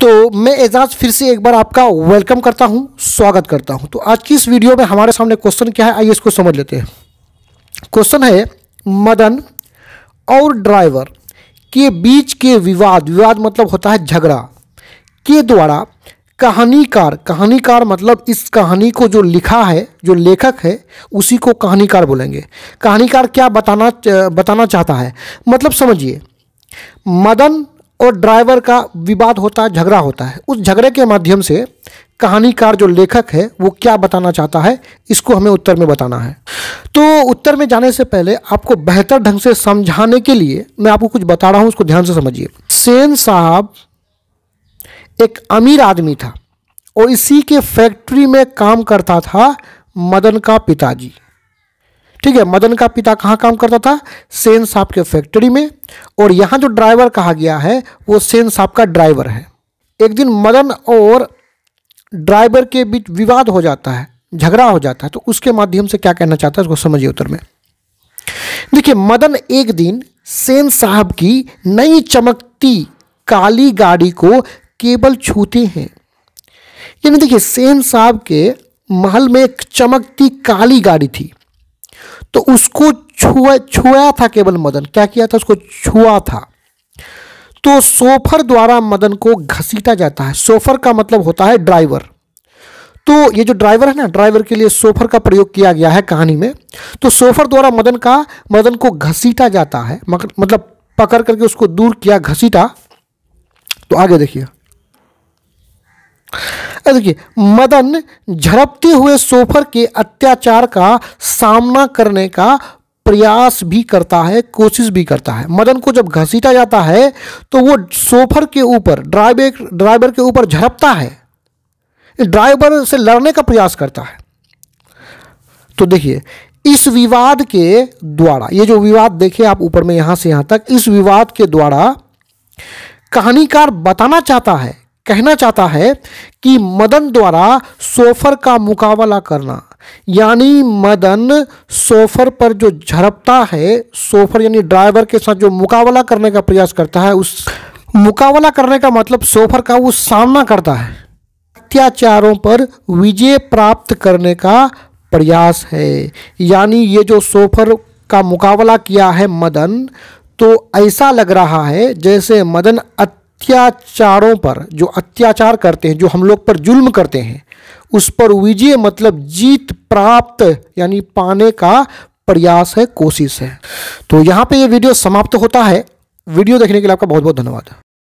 तो मैं एजाज फिर से एक बार आपका वेलकम करता हूं स्वागत करता हूं तो आज की इस वीडियो में हमारे सामने क्वेश्चन क्या है आइए इसको समझ लेते हैं क्वेश्चन है मदन और ड्राइवर के बीच के विवाद विवाद मतलब होता है झगड़ा के द्वारा कहानीकार कहानीकार मतलब इस कहानी को जो लिखा है जो लेखक है उसी को कहानीकार बोलेंगे कहानीकार क्या बताना बताना चाहता है मतलब समझिए मदन और ड्राइवर का विवाद होता है झगड़ा होता है उस झगड़े के माध्यम से कहानीकार जो लेखक है वो क्या बताना चाहता है इसको हमें उत्तर में बताना है तो उत्तर में जाने से पहले आपको बेहतर ढंग से समझाने के लिए मैं आपको कुछ बता रहा हूँ उसको ध्यान से समझिए सेन साहब एक अमीर आदमी था और इसी के फैक्ट्री में काम करता था मदन का पिताजी ठीक है मदन का पिता कहाँ काम करता था सेन साहब के फैक्ट्री में और यहाँ जो ड्राइवर कहा गया है वो सेन साहब का ड्राइवर है एक दिन मदन और ड्राइवर के बीच विवाद हो जाता है झगड़ा हो जाता है तो उसके माध्यम से क्या कहना चाहता है उसको समझिए उत्तर में देखिए मदन एक दिन सेन साहब की नई चमकती काली गाड़ी को केवल छूते हैं यानी देखिए सेन साहब के महल में एक चमकती काली गाड़ी थी तो उसको छुआ छुआ था केवल मदन क्या किया था उसको छुआ था तो सोफर द्वारा मदन को घसीटा जाता है सोफर का मतलब होता है ड्राइवर तो ये जो ड्राइवर है ना ड्राइवर के लिए सोफर का प्रयोग किया गया है कहानी में तो सोफर द्वारा मदन का मदन को घसीटा जाता है मतलब पकड़ करके उसको दूर किया घसीटा तो आगे देखिए देखिए मदन झड़पते हुए सोफर के अत्याचार का सामना करने का प्रयास भी करता है कोशिश भी करता है मदन को जब घसीटा जाता है तो वो सोफर के ऊपर ड्राइवर ड्राइवर के ऊपर झड़पता है ड्राइवर से लड़ने का प्रयास करता है तो देखिए इस विवाद के द्वारा ये जो विवाद देखे आप ऊपर में यहां से यहां तक इस विवाद के द्वारा कहानीकार बताना चाहता है कहना चाहता है कि मदन द्वारा सोफर का मुकाबला करना यानी मदन सोफर पर जो झड़पता है सोफर यानी ड्राइवर के साथ जो मुकाबला करने का प्रयास करता है उस मुकाबला करने का मतलब सोफर का वो सामना करता है अत्याचारों पर विजय प्राप्त करने का प्रयास है यानी ये जो सोफर का मुकाबला किया है मदन तो ऐसा लग रहा है जैसे मदन अत्या अत्याचारों पर जो अत्याचार करते हैं जो हम लोग पर जुल्म करते हैं उस पर विजय मतलब जीत प्राप्त यानी पाने का प्रयास है कोशिश है तो यहाँ पे ये वीडियो समाप्त होता है वीडियो देखने के लिए आपका बहुत बहुत धन्यवाद